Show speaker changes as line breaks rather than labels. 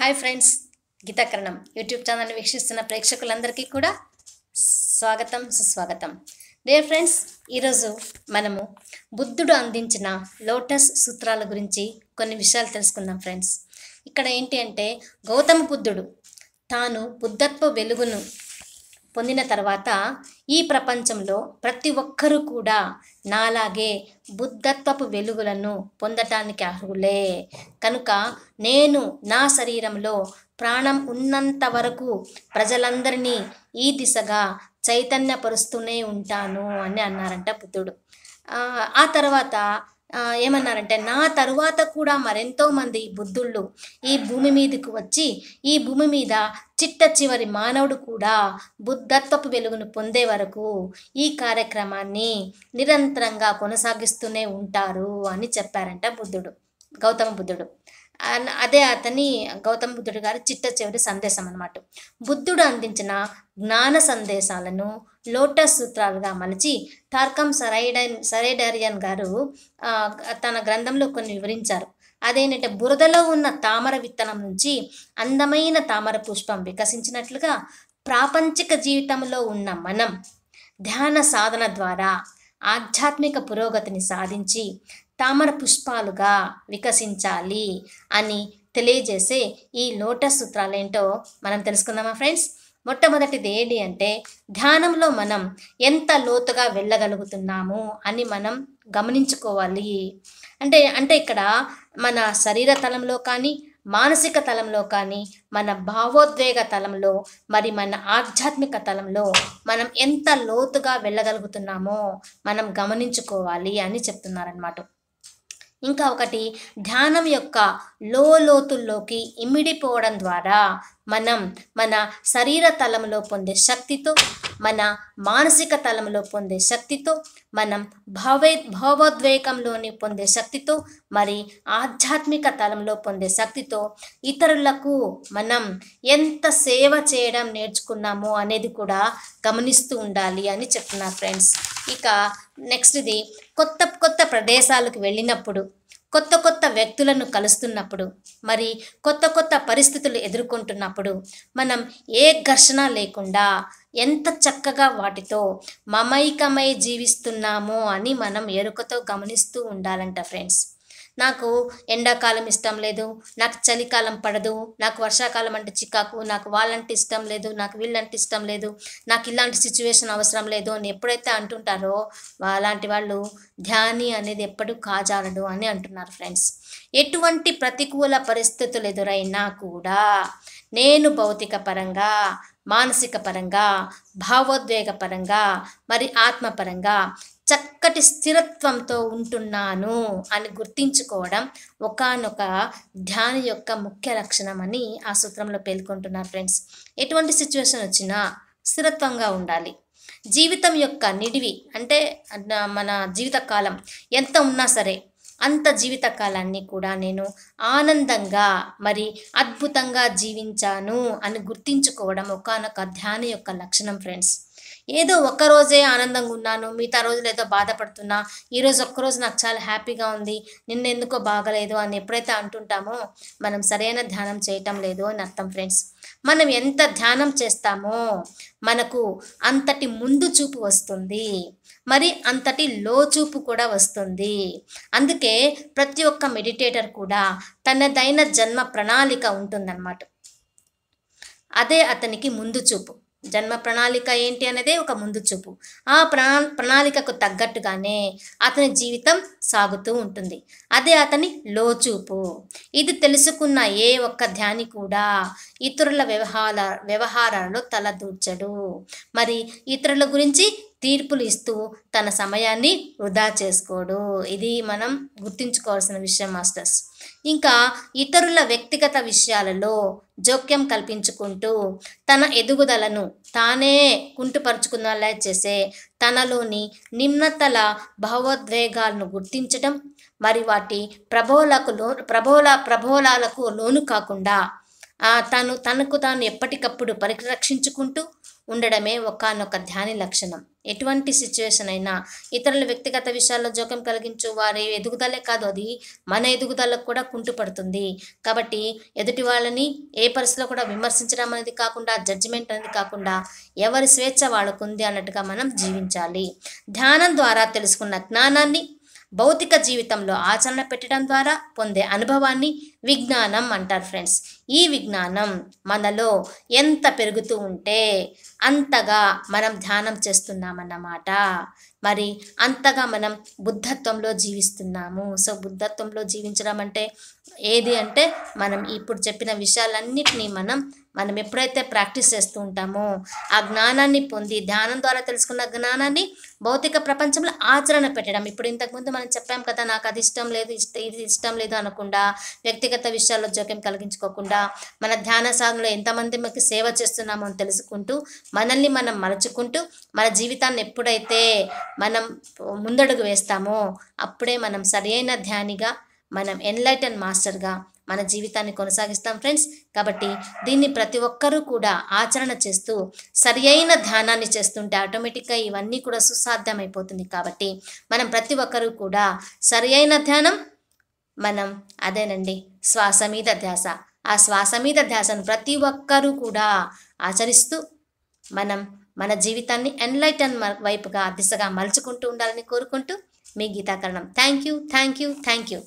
hi friends గీతాకరణం YouTube ఛానల్ని వీక్షిస్తున్న ప్రేక్షకులందరికీ కూడా స్వాగతం సుస్వాగతం డియర్ ఫ్రెండ్స్ ఈరోజు మనము బుద్ధుడు అందించిన లోటస్ సూత్రాల గురించి కొన్ని విషయాలు తెలుసుకుందాం ఫ్రెండ్స్ ఇక్కడ ఏంటి అంటే గౌతమ బుద్ధుడు తాను బుద్ధత్వ వెలుగును పొందిన తర్వాత ఈ ప్రపంచంలో ప్రతి ఒక్కరూ కూడా నాలాగే బుద్ధత్వపు వెలుగులను పొందటానికి అర్హులే కనుక నేను నా శరీరంలో ప్రాణం ఉన్నంత వరకు ప్రజలందరినీ ఈ దిశగా చైతన్యపరుస్తూనే ఉంటాను అని అన్నారంట బుద్ధుడు ఆ తర్వాత ఏమన్నారంటే నా తరువాత కూడా మరెంతో మంది బుద్ధుళ్ళు ఈ భూమి మీదకు వచ్చి ఈ భూమి మీద చిట్ట చివరి మానవుడు కూడా బుద్ధత్వపు వెలుగును పొందే వరకు ఈ కార్యక్రమాన్ని నిరంతరంగా కొనసాగిస్తూనే ఉంటారు అని చెప్పారంట బుద్ధుడు గౌతమ బుద్ధుడు అదే అతని గౌతమ బుద్ధుడు గారి చిట్ట చివరి సందేశం అనమాట బుద్ధుడు అందించిన జ్ఞాన సందేశాలను లోటస్ సూత్రాలుగా మలిచి టార్కమ్ సరైడన్ సరైడరియన్ గారు తన గ్రంథంలో కొన్ని వివరించారు అదేంటంటే బురదలో ఉన్న తామర విత్తనం నుంచి అందమైన తామర పుష్పం వికసించినట్లుగా ప్రాపంచిక జీవితంలో ఉన్న మనం ధ్యాన సాధన ద్వారా ఆధ్యాత్మిక పురోగతిని సాధించి తామర పుష్పాలుగా వికసించాలి అని తెలియజేసే ఈ లోటస్ సూత్రాలు ఏంటో మనం తెలుసుకుందామా ఫ్రెండ్స్ మొట్టమొదటిది ఏంటి అంటే ధ్యానంలో మనం ఎంత లోతుగా వెళ్ళగలుగుతున్నాము అని మనం గమనించుకోవాలి అంటే అంటే ఇక్కడ మన శరీర తలంలో కానీ మానసిక తలంలో కానీ మన భావోద్వేగ తలంలో మరి మన ఆధ్యాత్మిక తలంలో మనం ఎంత లోతుగా వెళ్ళగలుగుతున్నామో మనం గమనించుకోవాలి అని చెప్తున్నారనమాట ఇంకా ఒకటి ధ్యానం యొక్క లోతుల్లోకి ఇమిడిపోవడం ద్వారా మనం మన శరీర తలంలో పొందే శక్తితో మన మానసిక తలంలో పొందే శక్తితో మనం భావే భావోద్వేగంలోని పొందే శక్తితో మరి ఆధ్యాత్మిక తలంలో పొందే శక్తితో ఇతరులకు మనం ఎంత సేవ చేయడం నేర్చుకున్నామో అనేది కూడా గమనిస్తూ ఉండాలి అని చెప్తున్నారు ఫ్రెండ్స్ ఇక నెక్స్ట్ది కొత్త కొత్త ప్రదేశాలకు వెళ్ళినప్పుడు కొత్త కొత్త వ్యక్తులను కలుస్తున్నప్పుడు మరి కొత్త కొత్త పరిస్థితులు ఎదుర్కొంటున్నప్పుడు మనం ఏ ఘర్షణ లేకుండా ఎంత చక్కగా వాటితో మమైకమై జీవిస్తున్నామో అని మనం ఎరుకతో గమనిస్తూ ఉండాలంట ఫ్రెండ్స్ నాకు ఎండాకాలం ఇష్టం లేదు నాకు చలికాలం పడదు నాకు వర్షాకాలం అంటే చికాకు నాకు వాళ్ళంటే ఇష్టం లేదు నాకు వీళ్ళంటే ఇష్టం లేదు నాకు ఇలాంటి సిచ్యువేషన్ అవసరం లేదు అని ఎప్పుడైతే అంటుంటారో అలాంటి వాళ్ళు ధ్యాని అనేది ఎప్పుడు కాజాలడు అని అంటున్నారు ఫ్రెండ్స్ ఎటువంటి ప్రతికూల పరిస్థితులు ఎదురైనా కూడా నేను భౌతిక పరంగా మానసిక పరంగా భావోద్వేగ పరంగా మరి ఆత్మపరంగా చక్కటి స్థిరత్వంతో ఉంటున్నాను అని గుర్తించుకోవడం ఒకనొక ధ్యాన యొక్క ముఖ్య లక్షణం అని ఆ సూత్రంలో పేర్కొంటున్నారు ఫ్రెండ్స్ ఎటువంటి సిచ్యువేషన్ వచ్చినా స్థిరత్వంగా ఉండాలి జీవితం యొక్క నిడివి అంటే మన జీవితకాలం ఎంత ఉన్నా సరే అంత జీవితకాలాన్ని కూడా నేను ఆనందంగా మరి అద్భుతంగా జీవించాను అని గుర్తించుకోవడం ఒకనొక ధ్యాన యొక్క లక్షణం ఫ్రెండ్స్ ఏదో ఒక్కరోజే ఆనందంగా ఉన్నాను మిగతా రోజులు ఏదో బాధపడుతున్నా ఈరోజు ఒక్కరోజు నాకు చాలా హ్యాపీగా ఉంది నిన్న ఎందుకో బాగలేదు అని ఎప్పుడైతే అంటుంటామో మనం సరైన ధ్యానం చేయటం లేదు అని అర్థం ఫ్రెండ్స్ మనం ఎంత ధ్యానం చేస్తామో మనకు అంతటి ముందు చూపు వస్తుంది మరి అంతటి లోచూపు కూడా వస్తుంది అందుకే ప్రతి ఒక్క మెడిటేటర్ కూడా తనదైన జన్మ ప్రణాళిక ఉంటుందన్నమాట అదే అతనికి ముందు చూపు జన్మ ప్రణాళిక ఏంటి అనేది ఒక ముందు చూపు ఆ ప్రణా ప్రణాళికకు తగ్గట్టుగానే అతని జీవితం సాగుతూ ఉంటుంది అదే అతని లోచూపు ఇది తెలుసుకున్న ఏ ఒక్క ధ్యాని కూడా ఇతరుల వ్యవహార వ్యవహారాలలో తలదూర్చడు మరి ఇతరుల గురించి తీర్పులు ఇస్తూ తన సమయాన్ని వృధా చేసుకోడు ఇది మనం గుర్తుంచుకోవాల్సిన విషయం మాస్టర్స్ ఇంకా ఇతరుల వ్యక్తిగత విషయాలలో జోక్యం కల్పించుకుంటూ తన ఎదుగుదలను తానే కుంటుపరుచుకున్నలా చేసే తనలోని నిమ్నతల భావోద్వేగాలను గుర్తించడం మరి వాటి ప్రభోలకు లో ప్రభోల ప్రభోలాలకు లోను కాకుండా తను తనకు తాను ఎప్పటికప్పుడు పరిరక్షించుకుంటూ ఉండడమే ఒకనొక ధ్యాని లక్షణం ఎటువంటి సిచ్యువేషన్ అయినా ఇతరుల వ్యక్తిగత విషయాల్లో జోక్యం కలిగించు వారి ఎదుగుదలే కాదు అది మన ఎదుగుదలకు కూడా కుంటుపడుతుంది కాబట్టి ఎదుటి వాళ్ళని ఏ పరిస్థితిలో కూడా విమర్శించడం అనేది కాకుండా జడ్జిమెంట్ అనేది కాకుండా ఎవరి స్వేచ్ఛ వాళ్ళకుంది అన్నట్టుగా మనం జీవించాలి ధ్యానం ద్వారా తెలుసుకున్న జ్ఞానాన్ని భౌతిక జీవితంలో ఆచరణ పెట్టడం ద్వారా పొందే అనుభవాన్ని విజ్ఞానం అంటారు ఫ్రెండ్స్ ఈ విజ్ఞానం మనలో ఎంత పెరుగుతూ ఉంటే అంతగా మనం ధ్యానం చేస్తున్నామన్నమాట మరి అంతగా మనం బుద్ధత్వంలో జీవిస్తున్నాము సో బుద్ధత్వంలో జీవించడం అంటే ఏది అంటే మనం ఇప్పుడు చెప్పిన విషయాలన్నిటినీ మనం మనం ఎప్పుడైతే ప్రాక్టీస్ చేస్తూ ఉంటామో ఆ జ్ఞానాన్ని పొంది ధ్యానం ద్వారా తెలుసుకున్న జ్ఞానాన్ని భౌతిక ప్రపంచంలో ఆచరణ పెట్టడం ఇప్పుడు ఇంతకుముందు మనం చెప్పాం కదా నాకు అది ఇష్టం లేదు ఇది ఇష్టం లేదు అనకుండా వ్యక్తి వ్యక్తిగత విషయాల్లో జోక్యం కలిగించుకోకుండా మన ధ్యాన సాధనలో ఎంతమంది మనకి సేవ చేస్తున్నామో అని తెలుసుకుంటూ మనల్ని మనం మలుచుకుంటూ మన జీవితాన్ని ఎప్పుడైతే మనం ముందడుగు వేస్తామో అప్పుడే మనం సరైన ధ్యానిగా మనం ఎన్లైటన్ మాస్టర్గా మన జీవితాన్ని కొనసాగిస్తాం ఫ్రెండ్స్ కాబట్టి దీన్ని ప్రతి ఒక్కరూ కూడా ఆచరణ చేస్తూ సరి అయిన ధ్యానాన్ని చేస్తుంటే ఆటోమేటిక్గా ఇవన్నీ కూడా సుసాధ్యమైపోతుంది కాబట్టి మనం ప్రతి ఒక్కరూ కూడా సరి అయిన ధ్యానం మనం అదేనండి శ్వాస మీద ధ్యాస ఆ శ్వాస మీద ధ్యాసను ప్రతి ఒక్కరూ కూడా ఆచరిస్తూ మనం మన జీవితాన్ని ఎన్లైటన్ వైపుగా దిశగా మలుచుకుంటూ ఉండాలని కోరుకుంటూ మీ గీతాకరణం thank you thank you thank you